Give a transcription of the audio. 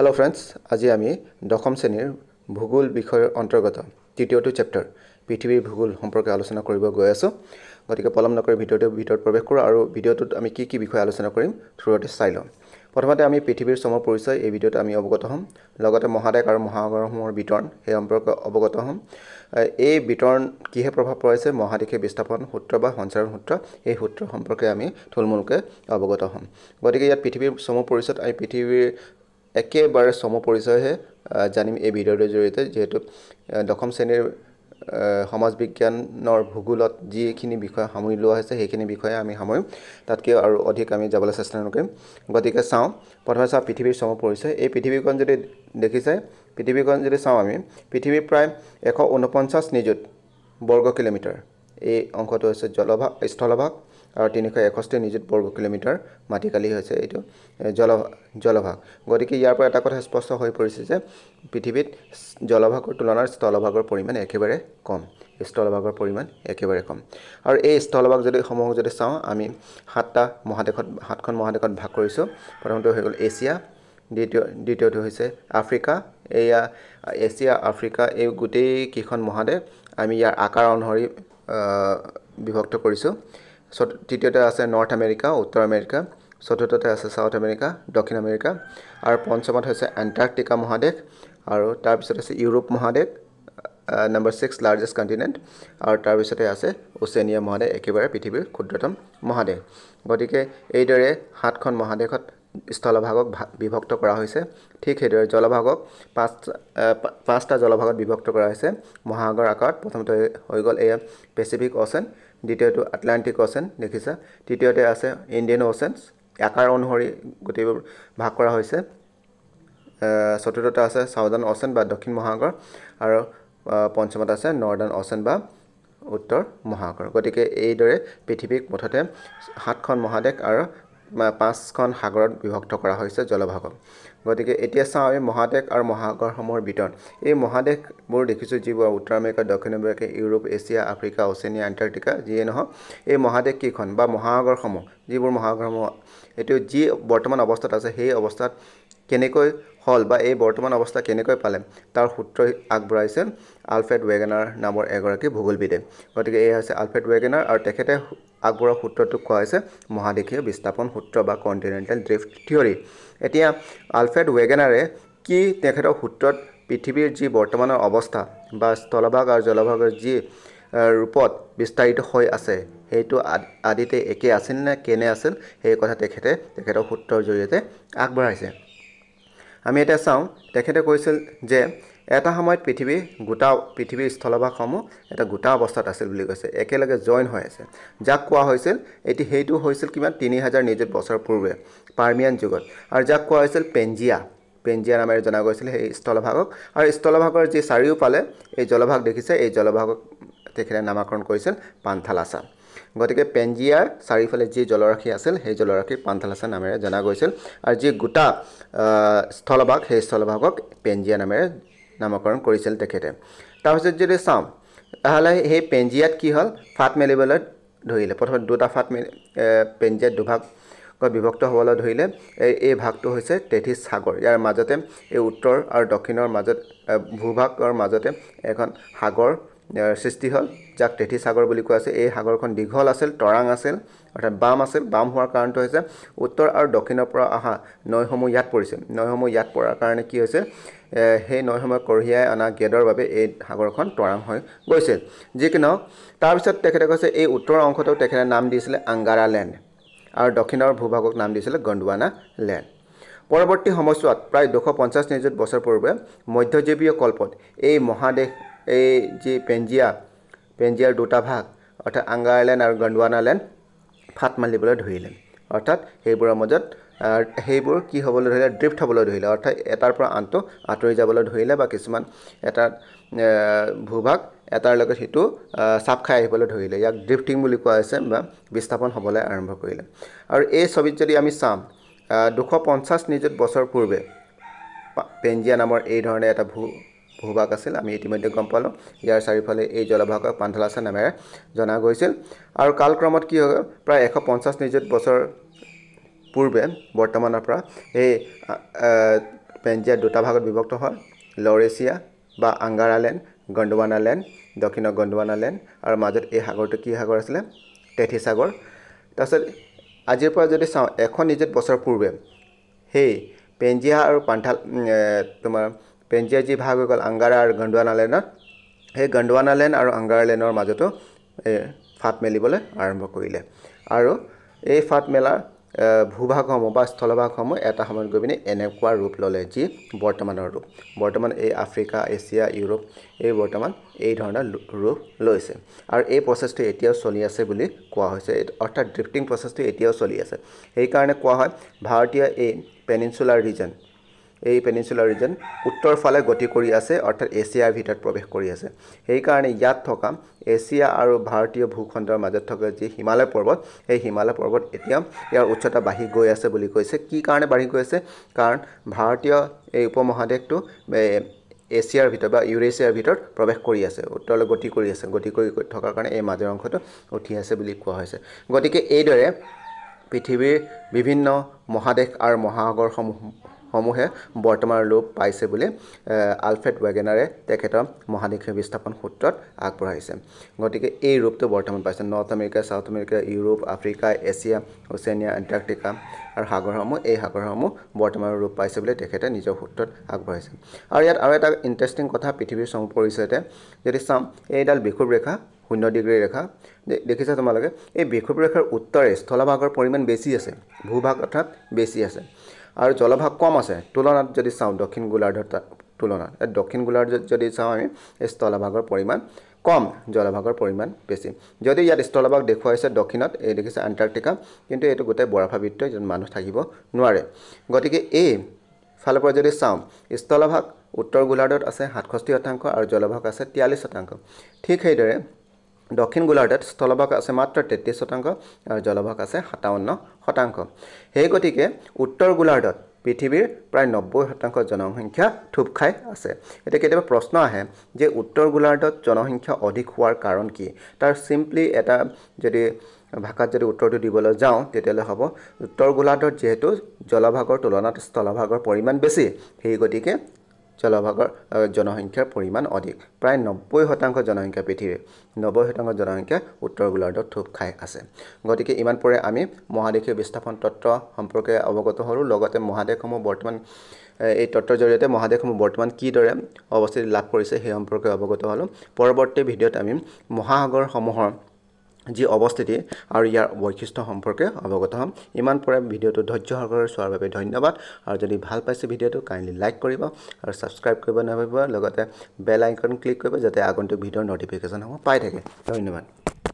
hello' friends আজি আমি দশম শ্ৰেণীৰ ভূগোল বিষয়ৰ অন্তৰ্গত তৃতীয়টো চেপ্টাৰ পৃথিৱীৰ ভূগোল সম্পৰ্কে আলোচনা কৰিব গৈ আছোঁ গতিকে পলম নকৰি ভিডিঅ'টো ভিতৰত প্ৰৱেশ কৰোঁ আৰু ভিডিঅ'টোত আমি কি কি বিষয়ে আলোচনা কৰিম থ্ৰুৱতে চাই লওঁ প্ৰথমতে আমি পৃথিৱীৰ চমৰ পৰিচয় এই ভিডিঅ'ত আমি অৱগত হ'ম লগতে মহাদেশ আৰু মহাগ্ৰহসমূহৰ বিতৰণ সেই সম্পৰ্কে অৱগত হ'ম এই বিতৰণ কিহে প্ৰভাৱ পৰাইছে মহাদেশে বিস্থাপন সূত্ৰ বা সঞ্চাৰণ সূত্ৰ এই সূত্ৰ সম্পৰ্কে আমি থুলমূলকৈ অৱগত হ'ম গতিকে ইয়াত পৃথিৱীৰ চমু পৰিচয়ত আমি পৃথিৱীৰ একেবাৰে চমু পৰিচয়হে জানিম এই ভিডিঅ'টোৰ জৰিয়তে যিহেতু দশম শ্ৰেণীৰ সমাজ বিজ্ঞানৰ ভূগোলত যিখিনি বিষয় সামৰি লোৱা হৈছে সেইখিনি বিষয়ে আমি সামৰিম তাতকৈ আৰু অধিক আমি যাবলৈ চেষ্টা নকৰিম গতিকে চাওঁ প্ৰথমে চাওঁ পৃথিৱীৰ চমু পৰিচয় এই পৃথিৱীখন যদি দেখিছে পৃথিৱীখন যদি চাওঁ আমি পৃথিৱীৰ প্ৰায় এশ ঊনপঞ্চাছ নিযুত বৰ্গ কিলোমিটাৰ এই অংশটো হৈছে জলভাগ স্থলভাগ আৰু তিনিশ এষষ্ঠি নিযুত বৰ্গ কিলোমিটাৰ মাটিকালি হৈছে এইটো জল জলভাগ গতিকে ইয়াৰ পৰা এটা কথা স্পষ্ট হৈ পৰিছে যে পৃথিৱীত জলভাগৰ তুলনাৰ স্থলভাগৰ পৰিমাণ একেবাৰে কম স্থলভাগৰ পৰিমাণ একেবাৰে কম আৰু এই স্থলভাগ যদি সমূহক যদি চাওঁ আমি সাতটা মহাদেশত সাতখন মহাদেশত ভাগ কৰিছোঁ প্ৰথমটো হৈ গ'ল এছিয়া দ্বিতীয় দ্বিতীয়টো হৈছে আফ্ৰিকা এয়া এছিয়া আফ্ৰিকা এই গোটেইকেইখন মহাদেশ আমি ইয়াৰ আকাৰ অনুসৰি বিভক্ত কৰিছোঁ তৃতীয়তে আছে নৰ্থ আমেৰিকা উত্তৰ আমেৰিকা চতুৰ্থতে আছে ছাউথ আমেৰিকা দক্ষিণ আমেৰিকা আৰু পঞ্চমত হৈছে এণ্টাৰ্কটিকা মহাদেশ আৰু তাৰপিছত আছে ইউৰোপ মহাদেশ নম্বৰ ছিক্স লাৰ্জেষ্ট কণ্টিনেণ্ট আৰু তাৰপিছতে আছে উচেনীয়া মহাদেশ একেবাৰে পৃথিৱীৰ ক্ষুদ্ৰতম মহাদেশ গতিকে এইদৰে সাতখন মহাদেশত স্থলভাগক বিভক্ত কৰা হৈছে ঠিক সেইদৰে জলভাগক পাঁচ পাঁচটা জলভাগত বিভক্ত কৰা হৈছে মহাসাগৰ আকাৰত প্ৰথমতে হৈ গ'ল এয়া পেচিফিক অ'চেন দ্বিতীয়টো আটলাণ্টিক অ'চেন দেখিছা তৃতীয়তে আছে ইণ্ডিয়ান অ'চেন আকাৰ অনুসৰি গোটেইবোৰ ভাগ কৰা হৈছে চতুৰ্থতে আছে ছাউদাৰ্ণ অ'চেন বা দক্ষিণ মহাসাগৰ আৰু পঞ্চমত আছে নৰ্দাৰ্ণ অ'চেন বা উত্তৰ মহাসাগৰ গতিকে এইদৰে পৃথিৱীক মুঠতে সাতখন মহাদেশ আৰু পাঁচখন সাগৰত বিভক্ত কৰা হৈছে জলভাগক গতিকে এতিয়া চাওঁ আমি মহাদেশ আৰু মহাগৰসমূহৰ বিতৰণ এই মহাদেশবোৰ দেখিছোঁ যিবোৰ উত্তৰ আমেৰিকা দক্ষিণ America Europe Asia Africa Australia Antarctica যিয়ে নহওক এই মহাদেশ কেইখন বা মহাগৰসমূহ যিবোৰ মহাগৰসমূহ এইটো যি বৰ্তমান অৱস্থাত আছে সেই অৱস্থাত কেনেকৈ হ'ল বা এই বৰ্তমান অৱস্থা কেনেকৈ পালে তাৰ সূত্ৰ আগবঢ়াইছে আলফ্ৰেড ৱেগেনাৰ নামৰ এগৰাকী ভূগোলবিদে গতিকে এয়া হৈছে আলফ্ৰেড ৱেগেনাৰ আৰু তেখেতে আগ্ৰহ সূত্ৰটোক কোৱা হৈছে মহাদেশীয় বিস্থাপন সূত্ৰ বা কণ্টিনেণ্টেল ড্ৰিফ্ট থিয়ৰী এতিয়া আলফ্ৰেড ৱেগেনাৰে কি তেখেতৰ সূত্ৰত পৃথিৱীৰ যি বৰ্তমানৰ অৱস্থা বা স্থলভাগ আৰু জলভাগৰ যি ৰূপত বিস্তাৰিত হৈ আছে সেইটো আদিতে একে আছিল নে কেনে আছিল সেই কথা তেখেতে তেখেতৰ সূত্ৰৰ জৰিয়তে আগবঢ়াইছে আমি এতিয়া চাওঁ তেখেতে কৈছিল যে এটা সময়ত পৃথিৱী গোটা পৃথিৱীৰ স্থলভাগসমূহ এটা গোটা অৱস্থাত আছিল বুলি কৈছে একেলগে জইন হৈ আছে যাক কোৱা হৈছিল এটি সেইটো হৈছিল কিমান তিনি হাজাৰ নিযুত বছৰ পূৰ্বে পাৰ্মিয়ান যুগত আৰু যাক কোৱা হৈছিল পেঞ্জিয়া পেঞ্জিয়া নামেৰে জনা গৈছিল সেই স্থলভাগক আৰু স্থলভাগৰ যি চাৰিওফালে এই জলভাগ দেখিছে এই জলভাগক তেখেতে নামাকৰণ কৰিছিল পান্থালাচা গতিকে পেঞ্জিয়াৰ চাৰিওফালে যি জলৰাশি আছিল সেই জলৰাশি পান্থালাচা নামেৰে জনা গৈছিল আৰু যি গোটা স্থলভাগ সেই স্থলভাগক পেঞ্জিয়া নামেৰে নামকৰণ কৰিছিল তেখেতে তাৰপিছত যদি চাওঁ তাহ'লে সেই পেঞ্জিয়াত কি হ'ল ফাট মেলিবলৈ ধৰিলে প্ৰথমে দুটা ফাট মেলি পেঞ্জিয়াত দুভাগ বিভক্ত হ'বলৈ ধৰিলে এই এই ভাগটো হৈছে তেথিছ সাগৰ ইয়াৰ মাজতে এই উত্তৰ আৰু দক্ষিণৰ মাজত ভূভাগৰ মাজতে এখন সাগৰ সৃষ্টি হ'ল যাক তেথিছ সাগৰ বুলি কোৱা আছে এই সাগৰখন দীঘল আছিল তৰাং আছিল অৰ্থাৎ বাম আছিল বাম হোৱাৰ কাৰণটো হৈছে উত্তৰ আৰু দক্ষিণৰ পৰা অহা নৈসমূহ ইয়াত পৰিছিল নৈসমূহ ইয়াত পৰাৰ কাৰণে কি হৈছে সেই নৈ সময় কঢ়িয়াই অনা গেদৰ বাবে এই সাগৰখন তৰাং হৈ গৈছিল যি কি নহওক তাৰপিছত তেখেতে কৈছে এই উত্তৰ অংশটো তেখেতে নাম দিছিলে আংগাৰা লেণ্ড আৰু দক্ষিণৰ ভূভাগক নাম দিছিলে গণ্ডৱানা লেণ্ড পৰৱৰ্তী সময়ছোৱাত প্ৰায় দুশ পঞ্চাছ নিযুত বছৰ পূৰ্বে মধ্যজীৱীয় কল্পত এই মহাদেশ এই যি পেঞ্জিয়া পেঞ্জিয়াৰ দুটা ভাগ অৰ্থাৎ আংগাৰা লেণ্ড আৰু গণ্ডৱানা লেণ্ড ফাট মাৰিবলৈ ধৰিলে অৰ্থাৎ সেইবোৰৰ মাজত সেইবোৰ কি হ'বলৈ ধৰিলে ড্ৰিফ্ট হ'বলৈ ধৰিলে অৰ্থাৎ এটাৰ পৰা আনটো আঁতৰি যাবলৈ ধৰিলে বা কিছুমান এটা ভূভাগ এটাৰ লগত সেইটো চাপ খাই আহিবলৈ ধৰিলে ইয়াক ড্ৰিফ্টিং বুলি কোৱা হৈছে বা বিস্থাপন হ'বলৈ আৰম্ভ কৰিলে আৰু এই ছবিত যদি আমি চাম দুশ পঞ্চাছ নিযুত বছৰ পূৰ্বে পেঞ্জিয়া নামৰ এই ধৰণে এটা ভূ ভূভাগ আছিল আমি ইতিমধ্যে গম পালোঁ ইয়াৰ চাৰিওফালে এই জলভাগক পান্ধালাচা নামেৰে জনা গৈছিল আৰু কালক্ৰমত কি হয় প্ৰায় এশ পঞ্চাছ নিযুত বছৰ পূৰ্বে বৰ্তমানৰ পৰা এই পেঞ্জিয়া দুটা ভাগত বিভক্ত হয় লৰেছিয়া বা আংগাৰালেণ্ড গণ্ডৱানালেণ্ড দক্ষিণৰ গণ্ডৱানালেণ্ড আৰু মাজত এই সাগৰটো কি সাগৰ আছিলে টেথি সাগৰ তাৰপিছত আজিৰ পৰা যদি চাওঁ এখন নিজত বছৰ পূৰ্বে সেই পেঞ্জিয়া আৰু পান্থাল তোমাৰ পেঞ্জিয়া যি ভাগ হৈ গ'ল আংগাৰা আৰু গণ্ডৱানালেণ্ডত সেই গণ্ডৱানালেণ্ড আৰু আংগাৰালেণ্ডৰ মাজতো এই ফাট মেলিবলৈ আৰম্ভ কৰিলে আৰু এই ফাট মেলাৰ ভূভাগসমূহ বা স্থলভাগসমূহ এটা সময়ত গৈ পিনি এনেকুৱা ৰূপ ল'লে যি বৰ্তমানৰ ৰূপ বৰ্তমান এই আফ্ৰিকা এছিয়া ইউৰোপ এই বৰ্তমান এই ধৰণৰ ৰূপ লৈছে আৰু এই প্ৰচেছটো এতিয়াও চলি আছে বুলি কোৱা হৈছে অৰ্থাৎ ড্ৰিফ্টিং প্ৰচেছটো এতিয়াও চলি আছে সেইকাৰণে কোৱা হয় ভাৰতীয় এই পেনিনচুলাৰ ৰিজন এই পেনিনচুলাৰ ৰিজন উত্তৰ ফালে গতি কৰি আছে অৰ্থাৎ এছিয়াৰ ভিতৰত প্ৰৱেশ কৰি আছে সেইকাৰণে ইয়াত থকা এছিয়া আৰু ভাৰতীয় ভূখণ্ডৰ মাজত থকা যি হিমালয় পৰ্বত সেই হিমালয় পৰ্বত এতিয়া ইয়াৰ উচ্চতা বাঢ়ি গৈ আছে বুলি কৈছে কি কাৰণে বাঢ়ি গৈ আছে কাৰণ ভাৰতীয় এই উপমহাদেশটো এছিয়াৰ ভিতৰত বা ইউৰেছিয়াৰ ভিতৰত প্ৰৱেশ কৰি আছে উত্তৰলৈ গতি কৰি আছে গতি কৰি থকাৰ কাৰণে এই মাজৰ অংশটো উঠি আছে বুলি কোৱা হৈছে গতিকে এইদৰে পৃথিৱীৰ বিভিন্ন মহাদেশ আৰু মহাসাগৰসমূহ সমূহে বৰ্তমান ৰূপ পাইছে বুলি আলফ্ৰেড ৱেগেনাৰে তেখেতৰ মহানিক্ষেপ বিস্থাপন সূত্ৰত আগবঢ়াইছে গতিকে এই ৰূপটো বৰ্তমান পাইছে North America South America Europe Africa Asia Oceania Antarctica আৰু সাগৰসমূহ এই সাগৰসমূহ বৰ্তমান ৰূপ পাইছে বুলি তেখেতে নিজৰ সূত্ৰত আগবঢ়াইছে আৰু ইয়াত আৰু এটা ইণ্টাৰেষ্টিং কথা পৃথিৱীৰ চমু পৰিচয়তে যদি চাওঁ এইডাল বিষুৱ ৰেখা শূন্য ডিগ্ৰী ৰেখা দেখিছা তোমালোকে এই বিষুৱ ৰেখাৰ উত্তৰে স্থলভাগৰ পৰিমাণ বেছি আছে ভূভাগ অৰ্থাৎ বেছি আছে আৰু জলভাগ কম আছে তুলনাত যদি চাওঁ দক্ষিণ গোলাৰ্ধৰ তুলনাত দক্ষিণ গোলাৰ্ধ যদি চাওঁ আমি এই স্থলভাগৰ পৰিমাণ কম জলভাগৰ পৰিমাণ বেছি যদি ইয়াত স্থলভাগ দেখুৱাইছে দক্ষিণত এই দেখিছে আণ্টাৰ্টিকা কিন্তু এইটো গোটেই বৰফাবৃত্ত য'ত মানুহ থাকিব নোৱাৰে গতিকে এই ফালৰ পৰা যদি চাওঁ স্থলভাগ উত্তৰ গোলাৰ্ধত আছে সাতষষ্ঠি শতাংশ আৰু জলভাগ আছে তিয়াল্লিছ শতাংশ ঠিক সেইদৰে দক্ষিণ গোলাৰ্ধত স্থলভাগ আছে মাত্ৰ তেত্ৰিছ শতাংশ আৰু জলভাগ আছে সাতাৱন্ন শতাংশ সেই গতিকে উত্তৰ গোলাৰ্ধত পৃথিৱীৰ প্ৰায় নব্বৈ শতাংশ জনসংখ্যা থোপ খাই আছে এতিয়া কেতিয়াবা প্ৰশ্ন আহে যে উত্তৰ গোলাৰ্ধত জনসংখ্যা অধিক হোৱাৰ কাৰণ কি তাৰ চিম্পলি এটা যদি ভাষাত যদি উত্তৰটো দিবলৈ যাওঁ তেতিয়াহ'লে হ'ব উত্তৰ গোলাৰ্ধত যিহেতু জলভাগৰ তুলনাত স্থলভাগৰ পৰিমাণ বেছি সেই গতিকে জলভাগৰ জনসংখ্যাৰ পৰিমাণ অধিক প্ৰায় নব্বৈ শতাংশ জনসংখ্যা পৃথিৱীৰ নব্বৈ শতাংশ জনসংখ্যা উত্তৰ গোলাৰ্ধত থোপ খাই আছে গতিকে ইমান পৰে আমি মহাদেশীয় বিস্থাপন তত্ত্ব সম্পৰ্কে অৱগত হ'লোঁ লগতে মহাদেশসমূহ বৰ্তমান এই তত্ত্বৰ জৰিয়তে মহাদেশসমূহ বৰ্তমান কিদৰে অৱস্থিতি লাভ কৰিছে সেই সম্পৰ্কে অৱগত হ'লোঁ পৰৱৰ্তী ভিডিঅ'ত আমি মহাসাগৰসমূহৰ যি অৱস্থিতি আৰু ইয়াৰ বৈশিষ্ট্য সম্পৰ্কে অৱগত হ'ম ইমান পৰে ভিডিঅ'টো ধৈৰ্য সহকাৰে চোৱাৰ বাবে ধন্যবাদ আৰু যদি ভাল পাইছে ভিডিঅ'টো কাইণ্ডলি লাইক কৰিব আৰু ছাবস্ক্ৰাইব কৰিব নাভাবিব লগতে বেল আইকন ক্লিক কৰিব যাতে আগন্তুক ভিডিঅ'ৰ নটিফিকেশ্যনসমূহ পাই থাকে ধন্যবাদ